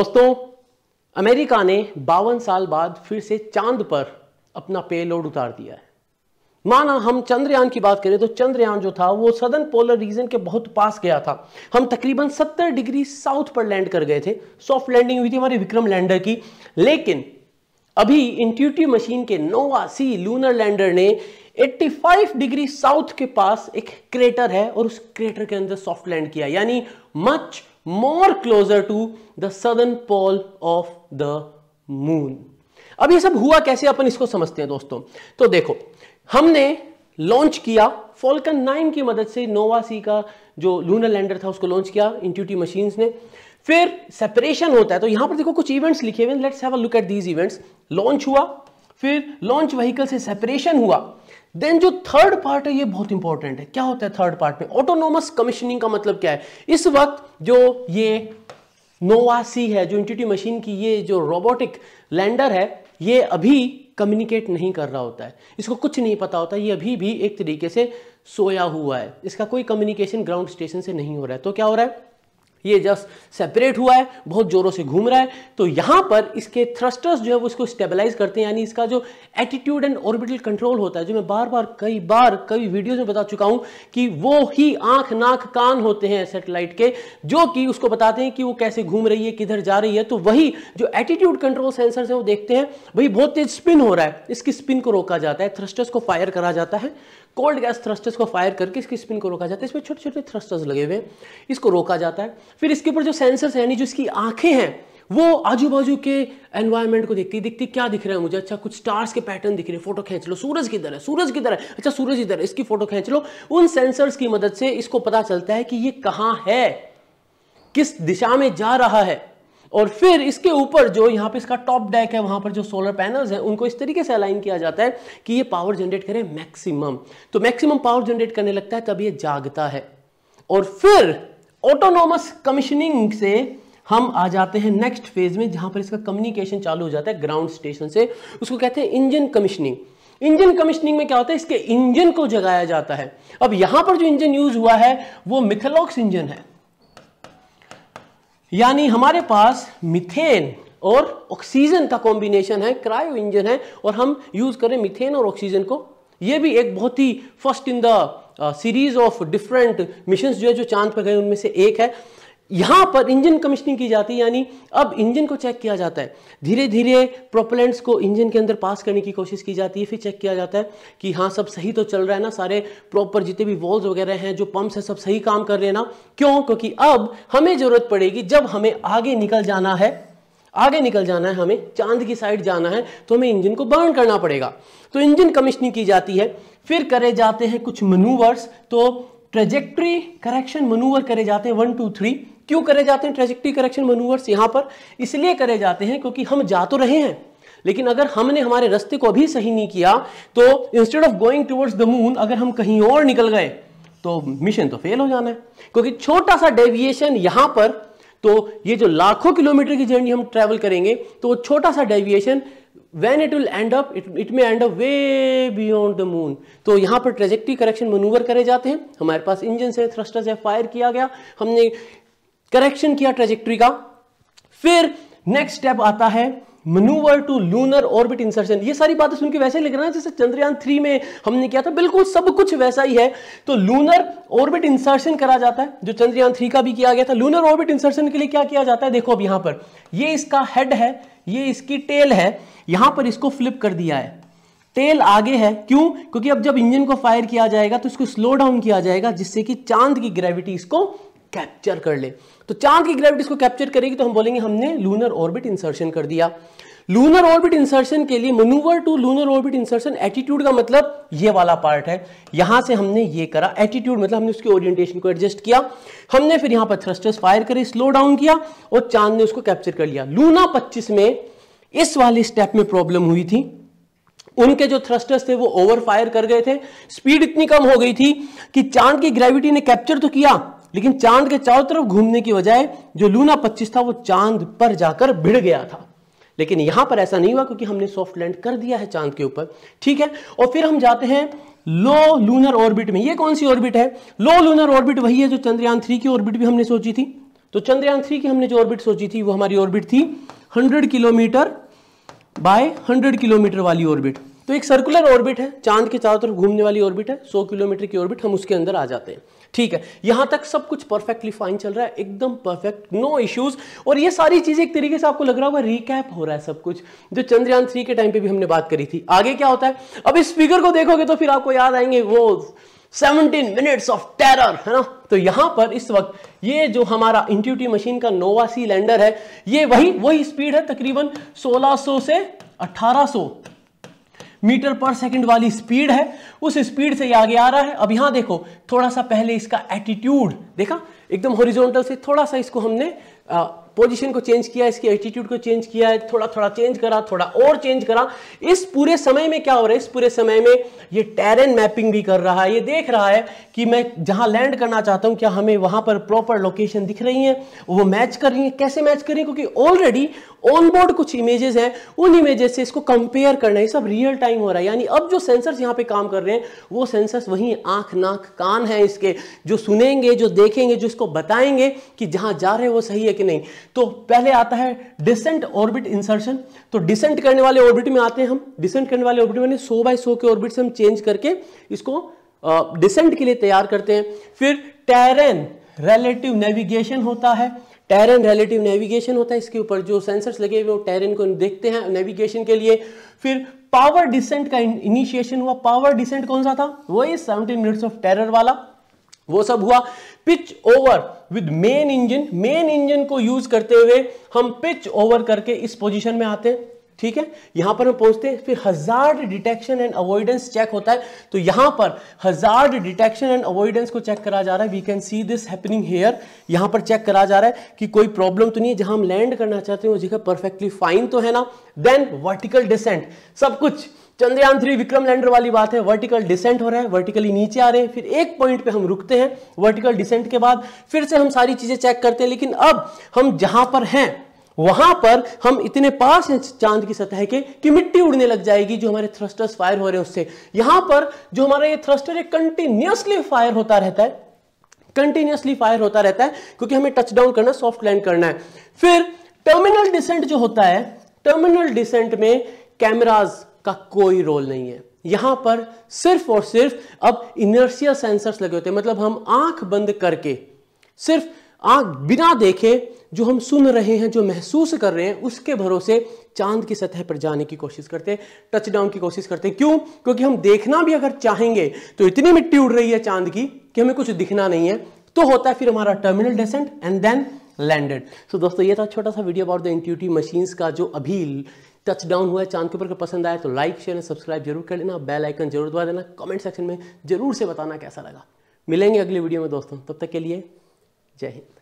दोस्तों अमेरिका ने बावन साल बाद फिर से चांद पर अपना पेलोड उतार दिया है माना हम चंद्रयान की बात करें तो चंद्रयान जो था वो सदन पोलर रीजन के बहुत पास गया था हम तकरीबन 70 डिग्री साउथ पर लैंड कर गए थे सॉफ्ट लैंडिंग हुई थी हमारे विक्रम लैंडर की लेकिन अभी इंट्यूटिव मशीन के नोवा सी लूनर लैंडर ने 85 डिग्री साउथ के पास एक क्रेटर है और उस क्रेटर के अंदर सॉफ्ट लैंड किया यानी much more closer to the south pole of the moon अब ये सब हुआ कैसे अपन इसको समझते हैं दोस्तों तो देखो हमने लॉन्च किया फॉल्कन नाइन की मदद से नोवा सी का जो लूनर लैंडर था उसको लॉन्च किया इंट्यूटी मशीन ने फिर सेपरेशन होता है तो यहां पर देखो कुछ इवेंट्स लिखे हुए let's have a look at these events launch हुआ फिर लॉन्च व्हीकल से सेपरेशन हुआ देन जो थर्ड पार्ट है ये बहुत इंपॉर्टेंट है क्या होता है थर्ड पार्ट में ऑटोनोमस कमीशनिंग का मतलब क्या है इस वक्त जो ये नोवासी है जो इंटीटी मशीन की ये जो रोबोटिक लैंडर है ये अभी कम्युनिकेट नहीं कर रहा होता है इसको कुछ नहीं पता होता ये अभी भी एक तरीके से सोया हुआ है इसका कोई कम्युनिकेशन ग्राउंड स्टेशन से नहीं हो रहा है तो क्या हो रहा है ये जस्ट सेपरेट हुआ है बहुत जोरों से घूम रहा है तो यहां पर इसके थ्रस्टर्स जो है वो इसको स्टेबलाइज करते हैं यानी इसका जो एटीट्यूड एंड ऑर्बिटल कंट्रोल होता है जो मैं बार बार कई बार कई वीडियोज में बता चुका हूं कि वो ही आंख नाक कान होते हैं सेटेलाइट के जो कि उसको बताते हैं कि वो कैसे घूम रही है किधर जा रही है तो वही जो एटीट्यूड कंट्रोल सेंसर है वो देखते हैं भाई बहुत तेज स्पिन हो रहा है इसकी स्पिन को रोका जाता है थ्रस्टर्स को फायर करा जाता है कोल्ड गैस थ्रस्टर्स को फायर करके इसकी स्पिन को रोका जाता है इसमें छोटे छोटे थ्रस्टर्स लगे हुए हैं इसको रोका जाता है फिर इसके ऊपर जो सेंसर्स यानी जो इसकी आंखें हैं वो आजू बाजू के एनवायरमेंट को देखती दिखती क्या दिख रहा है मुझे अच्छा कुछ स्टार्स के पैटर्न दिख रहे हैं फोटो खींच लो सूरज किधर है सूरज किधर है अच्छा सूरज इधर है इसकी फोटो खींच लो उन सेंसर्स की मदद से इसको पता चलता है कि ये कहाँ है किस दिशा में जा रहा है और फिर इसके ऊपर जो यहाँ पे इसका टॉप डेक है वहां पर जो सोलर पैनल्स हैं उनको इस तरीके से अलाइन किया जाता है कि ये पावर जनरेट करे मैक्सिमम तो मैक्सिमम पावर जनरेट करने लगता है तब ये जागता है और फिर ऑटोनोमस कमीशनिंग से हम आ जाते हैं नेक्स्ट फेज में जहां पर इसका कम्युनिकेशन चालू हो जाता है ग्राउंड स्टेशन से उसको कहते हैं इंजन कमीशनिंग इंजन कमीशनिंग में क्या होता है इसके इंजन को जगाया जाता है अब यहां पर जो इंजन यूज हुआ है वो मिथलॉक्स इंजन है यानी हमारे पास मिथेन और ऑक्सीजन का कॉम्बिनेशन है क्रायो इंजन है और हम यूज करें मिथेन और ऑक्सीजन को ये भी एक बहुत ही first in the series of different mission जो है जो चांद पर गए उनमें से एक है यहां पर इंजन कमिश्निंग की जाती है यानी अब इंजन को चेक किया जाता है धीरे धीरे प्रोपलेंट्स को इंजन के अंदर पास करने की कोशिश की जाती है फिर चेक किया जाता है कि हाँ सब सही तो चल रहा है ना सारे प्रॉपर जितने भी वॉल्स वगैरह हैं जो पंप्स हैं सब सही काम कर रहे हैं ना क्यों क्योंकि अब हमें ज़रूरत पड़ेगी जब हमें आगे निकल जाना है आगे निकल जाना है हमें चांद की साइड जाना है तो हमें इंजन को बर्न करना पड़ेगा तो इंजन कमिश्निंग की जाती है फिर करे जाते हैं कुछ मनूवर्स तो ट्रेजेक्ट्री करेक्शन मनूवर करे जाते हैं वन टू थ्री क्यों करे जाते हैं ट्रेजिक्टी करेक्शन मनूवर्स यहाँ पर इसलिए करे जाते हैं क्योंकि हम जा तो रहे हैं लेकिन अगर हमने हमारे रास्ते को अभी सही नहीं किया तो instead of going towards the moon अगर हम कहीं और निकल गए तो मिशन तो फेल हो जाना है क्योंकि छोटा सा डेविएशन यहां पर तो ये जो लाखों किलोमीटर की जर्नी हम ट्रेवल करेंगे तो छोटा सा deviation when it will end up it may end up way beyond the moon तो यहाँ पर ट्रेजेक्टी करेक्शन मनूवर करे जाते हैं हमारे पास इंजन से थ्रस्टर से फायर किया गया हमने करेक्शन किया ट्रेजेक्ट्री का फिर नेक्स्ट स्टेप आता है manoeuvre to lunar orbit insertion ये सारी बातें सुनकर वैसे लग रहा है जैसे चंद्रयान थ्री में हमने किया था बिल्कुल सब कुछ वैसा ही है तो लूनर ऑर्बिट इंसर्शन करा जाता है जो चंद्रयान थ्री का भी किया गया था लूनर ऑर्बिट इंसर्शन के लिए क्या किया जाता है देखो अब यहां पर ये इसका हेड है ये इसकी टेल है यहां पर इसको फ्लिप कर दिया है टेल आगे है क्यों क्योंकि अब जब इंजन को फायर किया जाएगा तो इसको स्लो डाउन किया जाएगा जिससे कि चांद की ग्रेविटी इसको कैप्चर कर ले तो चांद की ग्रेविटी इसको कैप्चर करेगी तो हम बोलेंगे हमने लूनर ऑर्बिट इंसर्शन कर दिया लूनर ऑर्बिट इंसर्शन के लिए manoeuvre to lunar orbit insertion attitude का मतलब ये वाला पार्ट है यहां से हमने ये करा एटीट्यूड मतलब हमने उसके ओरिएंटेशन को एडजस्ट किया हमने फिर यहां पर थ्रस्टर्स फायर करे स्लो डाउन किया और चांद ने उसको कैप्चर कर लिया लूना 25 में इस वाले स्टेप में प्रॉब्लम हुई थी उनके जो थ्रस्टर्स थे वो ओवर फायर कर गए थे स्पीड इतनी कम हो गई थी कि चांद की ग्रेविटी ने कैप्चर तो किया लेकिन चांद के चारों तरफ घूमने की बजाय जो लूना पच्चीस था वो चांद पर जाकर भिड़ गया था लेकिन यहां पर ऐसा नहीं हुआ क्योंकि हमने सॉफ्ट लैंड कर दिया है चांद के ऊपर ठीक है और फिर हम जाते हैं लो लूनर ऑर्बिट में ये कौन सी ऑर्बिट है लो लूनर ऑर्बिट वही है जो चंद्रयान थ्री की ऑर्बिट भी हमने सोची थी तो चंद्रयान थ्री की हमने जो ऑर्बिट सोची थी वो हमारी ऑर्बिट थी hundred kilometre by hundred kilometre वाली ऑर्बिट तो एक सर्कुलर ऑर्बिट है चांद के चारों तरफ घूमने वाली ऑर्बिट है 100 किलोमीटर की ऑर्बिट हम उसके अंदर आ जाते हैं ठीक है यहां तक सब कुछ परफेक्टली फाइन चल रहा है एकदम परफेक्ट नो इश्यूज और ये सारी चीजें एक तरीके से आपको लग रहा होगा रिकैप हो रहा है सब कुछ जो चंद्रयान थ्री के टाइम पे भी हमने बात करी थी आगे क्या होता है अब इस फिगर को देखोगे तो फिर आपको याद आएंगे वो 17 मिनट्स ऑफ टेरर है ना तो यहां पर इस वक्त ये जो हमारा इंट्यूटी मशीन का नोवा सी लैंडर है ये वही वही स्पीड है तकरीबन 1600 से 1800 मीटर पर सेकंड वाली स्पीड है उस स्पीड से ये आगे आ रहा है अब यहां देखो थोड़ा सा पहले इसका एटीट्यूड देखा एकदम हॉरिजॉन्टल से थोड़ा सा इसको हमने आ, पोजीशन को चेंज किया इसके एटीट्यूड को चेंज किया है थोड़ा थोड़ा चेंज करा थोड़ा और चेंज करा इस पूरे समय में क्या हो रहा है इस पूरे समय में ये टेरेन मैपिंग भी कर रहा है ये देख रहा है कि मैं जहां लैंड करना चाहता हूं क्या हमें वहां पर प्रॉपर लोकेशन दिख रही है वो मैच कर रही है कैसे मैच कर रही है क्योंकि ऑलरेडी ऑनबोर्ड कुछ इमेजेस हैं उन इमेजेस से इसको कंपेयर करना है सब रियल टाइम हो रहा है यानी अब जो सेंसर्स यहाँ पे काम कर रहे हैं वो सेंसर्स वही आंख नाक कान है इसके जो सुनेंगे जो देखेंगे जो इसको बताएंगे कि जहाँ जा रहे हैं वो सही है कि नहीं तो पहले आता है डिसेंट ऑर्बिट इंसर्शन तो डिसेंट करने वाले ऑर्बिट में आते हैं हम डिसेंट करने वाले ऑर्बिट में सो बाय सो के ऑर्बिट से हम चेंज करके इसको डिसेंट के लिए तैयार करते हैं फिर टेरन रिलेटिव नेविगेशन होता है टेरन रिलेटिव नेविगेशन होता है इसके ऊपर जो सेंसर्स लगे हुए वो टेरन को देखते हैं नेविगेशन के लिए फिर पावर डिसेंट का इनिशिएशन हुआ पावर डिसेंट कौन सा था वही 17 मिनट्स ऑफ टेरर वाला वो सब हुआ pitch over with main engine main engine को यूज करते हुए हम पिच ओवर करके इस पोजीशन में आते हैं ठीक है यहां पर हम पहुंचते हैं फिर हजार डिटेक्शन एंड अवॉइडेंस चेक होता है तो यहां पर हजार डिटेक्शन एंड अवॉइडेंस को चेक करा जा रहा है we can see this happening here यहां पर चेक करा जा रहा है कि कोई प्रॉब्लम तो नहीं है जहां हम लैंड करना चाहते हैं वो जगह परफेक्टली फाइन तो है ना देन वर्टिकल डिसेंट सब कुछ चंद्रयान थ्री विक्रम लैंडर वाली बात है वर्टिकल डिसेंट हो रहा है वर्टिकली नीचे आ रहे हैं फिर एक पॉइंट पे हम रुकते हैं वर्टिकल डिसेंट के बाद फिर से हम सारी चीजें चेक करते हैं लेकिन अब हम जहां पर हैं वहां पर हम इतने पास हैं चांद की सतह के कि मिट्टी उड़ने लग जाएगी जो हमारे थ्रस्टर्स फायर हो रहे हैं उससे यहां पर जो हमारा ये थ्रस्टर है कंटिन्यूसली फायर होता रहता है कंटिन्यूसली फायर होता रहता है क्योंकि हमें टच डाउन करना सॉफ्ट लैंड करना है फिर टर्मिनल डिसेंट जो होता है टर्मिनल डिसेंट में कैमराज का कोई रोल नहीं है यहां पर सिर्फ और सिर्फ अब इनर्शियल सेंसर्स लगे होते हैं मतलब हम आंख बंद करके सिर्फ आंख बिना देखे जो हम सुन रहे हैं जो महसूस कर रहे हैं उसके भरोसे चांद की सतह पर जाने की कोशिश करते हैं टच डाउन की कोशिश करते हैं क्यों क्योंकि हम देखना भी अगर चाहेंगे तो इतनी मिट्टी उड़ रही है चांद की कि हमें कुछ दिखना नहीं है तो होता है फिर हमारा terminal descent and then landed so दोस्तों ये था छोटा सा video about the Intuitive Machines का जो अभी टच डाउन हुआ है चांद के ऊपर का पसंद आया तो लाइक शेयर सब्सक्राइब जरूर कर लेना बेल आइकन जरूर दबा देना कमेंट सेक्शन में जरूर से बताना कैसा लगा मिलेंगे अगली वीडियो में दोस्तों तब तक के लिए जय हिंद